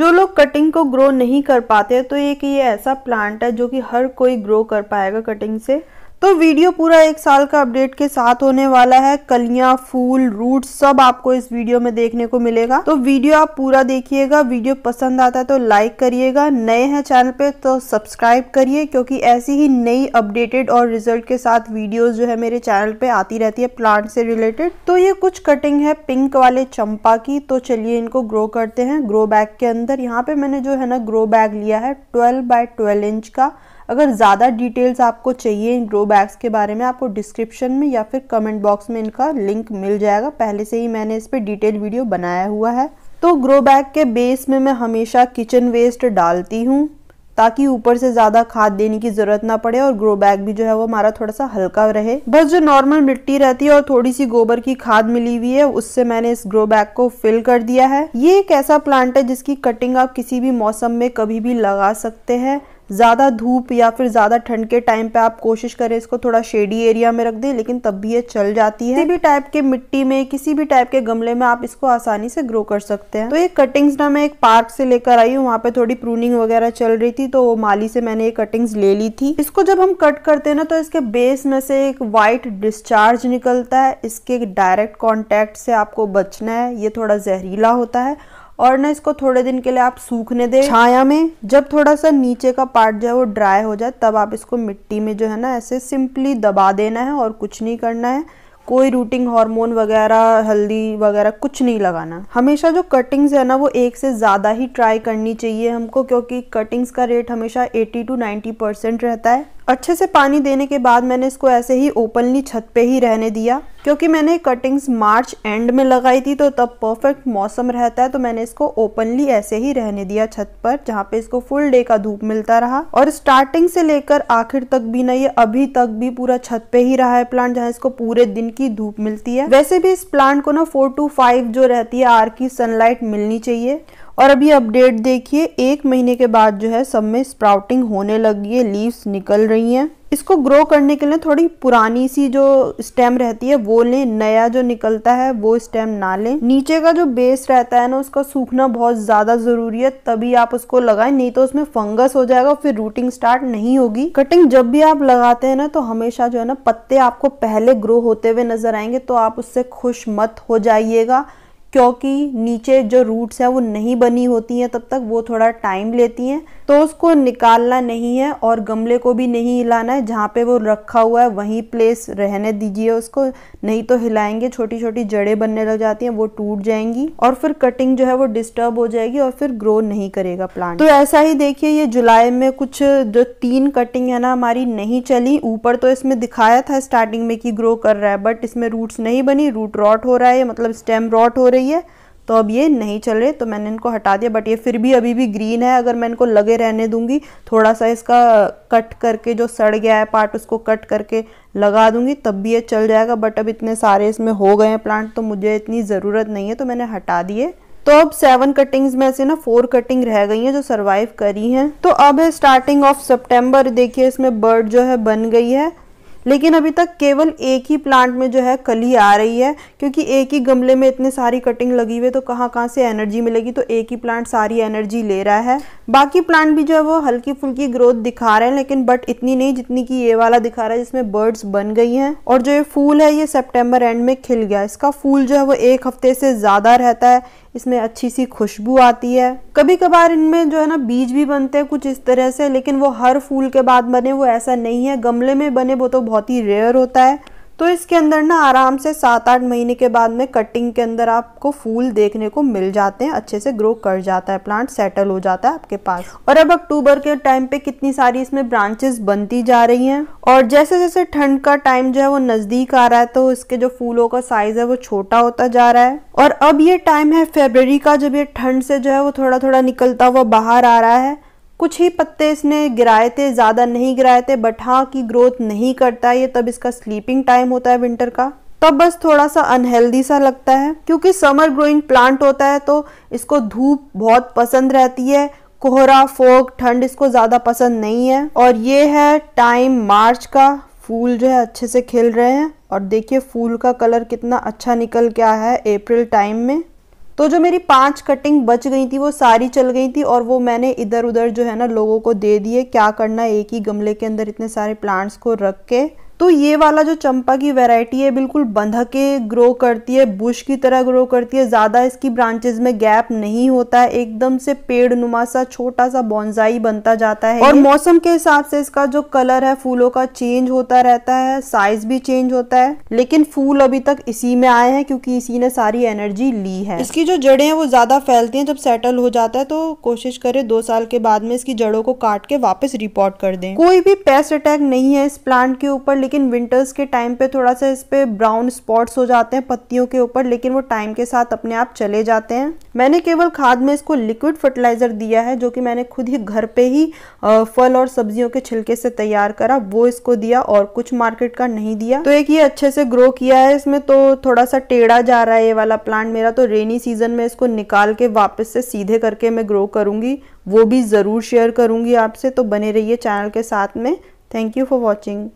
जो लोग कटिंग को ग्रो नहीं कर पाते तो एक ये ऐसा प्लांट है जो कि हर कोई ग्रो कर पाएगा कटिंग से तो वीडियो पूरा एक साल का अपडेट के साथ होने वाला है कलियां फूल रूट सब आपको इस वीडियो में देखने को मिलेगा तो वीडियो आप पूरा देखिएगा वीडियो पसंद आता है तो लाइक करिएगा नए हैं चैनल पे तो सब्सक्राइब करिए क्योंकि ऐसी ही नई अपडेटेड और रिजल्ट के साथ वीडियोस जो है मेरे चैनल पे आती रहती है प्लांट से रिलेटेड तो ये कुछ कटिंग है पिंक वाले चंपा की तो चलिए इनको ग्रो करते हैं ग्रो बैग के अंदर यहाँ पे मैंने जो है ना ग्रो बैग लिया है ट्वेल्व बाय ट्वेल्व इंच का अगर ज़्यादा डिटेल्स आपको चाहिए इन ग्रो बैग्स के बारे में आपको डिस्क्रिप्शन में या फिर कमेंट बॉक्स में इनका लिंक मिल जाएगा पहले से ही मैंने इस पर डिटेल वीडियो बनाया हुआ है तो ग्रो बैग के बेस में मैं हमेशा किचन वेस्ट डालती हूँ ताकि ऊपर से ज्यादा खाद देने की जरूरत ना पड़े और ग्रो बैग भी जो है वो हमारा थोड़ा सा हल्का रहे बस जो नॉर्मल मिट्टी रहती है और थोड़ी सी गोबर की खाद मिली हुई है उससे मैंने इस ग्रो बैग को फिल कर दिया है ये एक ऐसा प्लांट है जिसकी कटिंग आप किसी भी मौसम में कभी भी लगा सकते हैं ज़्यादा धूप या फिर ज़्यादा ठंड के टाइम पे आप कोशिश करें इसको थोड़ा शेडी एरिया में रख दें लेकिन तब भी ये चल जाती है किसी भी टाइप के मिट्टी में किसी भी टाइप के गमले में आप इसको आसानी से ग्रो कर सकते हैं तो ये कटिंग्स ना मैं एक पार्क से लेकर आई हूँ वहाँ पे थोड़ी प्रूनिंग वगैरह चल रही थी तो माली से मैंने ये कटिंग्स ले ली थी इसको जब हम कट करते हैं ना तो इसके बेस में से एक वाइट डिस्चार्ज निकलता है इसके डायरेक्ट कॉन्टेक्ट से आपको बचना है ये थोड़ा जहरीला होता है और ना इसको थोड़े दिन के लिए आप सूखने दें छाया में जब थोड़ा सा नीचे का पार्ट जो है वो ड्राई हो जाए तब आप इसको मिट्टी में जो है ना ऐसे सिंपली दबा देना है और कुछ नहीं करना है कोई रूटिंग हार्मोन वगैरह हल्दी वगैरह कुछ नहीं लगाना हमेशा जो कटिंग्स है ना वो एक से ज़्यादा ही ट्राई करनी चाहिए हमको क्योंकि कटिंग्स का रेट हमेशा 80 टू 90 परसेंट रहता है अच्छे से पानी देने के बाद मैंने इसको ऐसे ही ओपनली छत पे ही रहने दिया क्योंकि मैंने कटिंग्स मार्च एंड में लगाई थी तो तब परफेक्ट मौसम रहता है तो मैंने इसको ओपनली ऐसे ही रहने दिया छत पर जहाँ पे इसको फुल डे का धूप मिलता रहा और स्टार्टिंग से लेकर आखिर तक भी ना ये अभी तक भी पूरा छत पे ही रहा है प्लांट जहाँ इसको पूरे दिन की धूप मिलती है वैसे भी इस प्लांट को ना फोर टू फाइव जो रहती है आर की सनलाइट मिलनी चाहिए और अभी अपडेट देखिए एक महीने के बाद जो है सब में स्प्राउटिंग होने लगी है लीव्स निकल रही हैं इसको ग्रो करने के लिए थोड़ी पुरानी सी जो स्टेम रहती है वो लें नया जो निकलता है वो स्टेम ना लें नीचे का जो बेस रहता है ना उसका सूखना बहुत ज़्यादा ज़रूरी है तभी आप उसको लगाएं नहीं तो उसमें फंगस हो जाएगा फिर रूटिंग स्टार्ट नहीं होगी कटिंग जब भी आप लगाते हैं ना तो हमेशा जो है ना पत्ते आपको पहले ग्रो होते हुए नजर आएंगे तो आप उससे खुश मत हो जाइएगा क्योंकि नीचे जो रूट्स हैं वो नहीं बनी होती हैं तब तक वो थोड़ा टाइम लेती हैं तो उसको निकालना नहीं है और गमले को भी नहीं हिलाना है जहाँ पे वो रखा हुआ है वहीं प्लेस रहने दीजिए उसको नहीं तो हिलाएंगे छोटी छोटी जड़ें बनने लग जाती हैं वो टूट जाएंगी और फिर कटिंग जो है वो डिस्टर्ब हो जाएगी और फिर ग्रो नहीं करेगा प्लांट तो ऐसा ही देखिए ये जुलाई में कुछ जो तीन कटिंग है ना हमारी नहीं चली ऊपर तो इसमें दिखाया था स्टार्टिंग में कि ग्रो कर रहा है बट इसमें रूट्स नहीं बनी रूट रॉट हो रहा है मतलब स्टेम रॉट हो रही रही है तो अब ये नहीं चल रहे तो मैंने इनको हटा दिया बट ये फिर भी अभी भी ग्रीन है अगर मैं इनको लगे रहने दूंगी थोड़ा सा इसका कट करके जो सड़ गया है पार्ट उसको कट करके लगा दूंगी तब भी ये चल जाएगा बट अब इतने सारे इसमें हो गए हैं प्लांट तो मुझे इतनी ज़रूरत नहीं है तो मैंने हटा दिए तो अब सेवन कटिंग्स में से ना फोर कटिंग रह गई हैं जो सर्वाइव करी हैं तो अब है स्टार्टिंग ऑफ सेप्टेम्बर देखिए इसमें बर्ड जो है बन गई है लेकिन अभी तक केवल एक ही प्लांट में जो है कली आ रही है क्योंकि एक ही गमले में इतने सारी कटिंग लगी हुई है तो कहाँ कहाँ से एनर्जी मिलेगी तो एक ही प्लांट सारी एनर्जी ले रहा है बाकी प्लांट भी जो है वो हल्की फुल्की ग्रोथ दिखा रहे हैं लेकिन बट इतनी नहीं जितनी की ये वाला दिखा रहा है जिसमें बर्ड्स बन गई हैं और जो ये फूल है ये सेप्टेम्बर एंड में खिल गया इसका फूल जो है वो एक हफ्ते से ज़्यादा रहता है इसमें अच्छी सी खुशबू आती है कभी कभार इनमें जो है ना बीज भी बनते हैं कुछ इस तरह से लेकिन वो हर फूल के बाद बने वो ऐसा नहीं है गमले में बने वो तो बहुत ही रेयर होता है तो इसके अंदर ना आराम से सात आठ महीने के बाद में कटिंग के अंदर आपको फूल देखने को मिल जाते हैं अच्छे से ग्रो कर जाता है प्लांट सेटल हो जाता है आपके पास और अब अक्टूबर के टाइम पे कितनी सारी इसमें ब्रांचेस बनती जा रही हैं और जैसे जैसे ठंड का टाइम जो है वो नज़दीक आ रहा है तो इसके जो फूलों का साइज है वो छोटा होता जा रहा है और अब ये टाइम है फेबर का जब ये ठंड से जो है वो थोड़ा थोड़ा निकलता हुआ बाहर आ रहा है कुछ ही पत्ते इसने गिराए थे ज़्यादा नहीं गिराए थे बट हाँ की ग्रोथ नहीं करता है ये तब इसका स्लीपिंग टाइम होता है विंटर का तब बस थोड़ा सा अनहेल्दी सा लगता है क्योंकि समर ग्रोइंग प्लांट होता है तो इसको धूप बहुत पसंद रहती है कोहरा फोग ठंड इसको ज़्यादा पसंद नहीं है और ये है टाइम मार्च का फूल जो है अच्छे से खिल रहे हैं और देखिए फूल का कलर कितना अच्छा निकल गया है अप्रैल टाइम में तो जो मेरी पांच कटिंग बच गई थी वो सारी चल गई थी और वो मैंने इधर उधर जो है ना लोगों को दे दिए क्या करना एक ही गमले के अंदर इतने सारे प्लांट्स को रख के तो ये वाला जो चंपा की वेराइटी है बिल्कुल बंधा के ग्रो करती है बुश की तरह ग्रो करती है ज़्यादा इसकी ब्रांचेस में गैप नहीं होता है एकदम से पेड़ नुमा सा छोटा सा बॉन्जाई बनता जाता है और मौसम के हिसाब से इसका जो कलर है फूलों का चेंज होता रहता है साइज भी चेंज होता है लेकिन फूल अभी तक इसी में आए हैं क्योंकि इसी ने सारी एनर्जी ली है इसकी जो जड़े हैं वो ज़्यादा फैलती हैं जब सेटल हो जाता है तो कोशिश करें दो साल के बाद में इसकी जड़ों को काट के वापस रिपोर्ट कर दें कोई भी पेस्ट अटैक नहीं है इस प्लांट के ऊपर लेकिन विंटर्स के टाइम पे थोड़ा सा इस पर ब्राउन स्पॉट्स हो जाते हैं पत्तियों के ऊपर लेकिन वो टाइम के साथ अपने आप चले जाते हैं मैंने केवल खाद में इसको लिक्विड फर्टिलाइज़र दिया है जो कि मैंने खुद ही घर पे ही फल और सब्जियों के छिलके से तैयार करा वो इसको दिया और कुछ मार्केट का नहीं दिया तो एक ये अच्छे से ग्रो किया है इसमें तो थोड़ा सा टेढ़ा जा रहा है ये वाला प्लांट मेरा तो रेनी सीजन में इसको निकाल के वापस से सीधे करके मैं ग्रो करूँगी वो भी ज़रूर शेयर करूँगी आपसे तो बने रहिए चैनल के साथ में थैंक यू फॉर वॉचिंग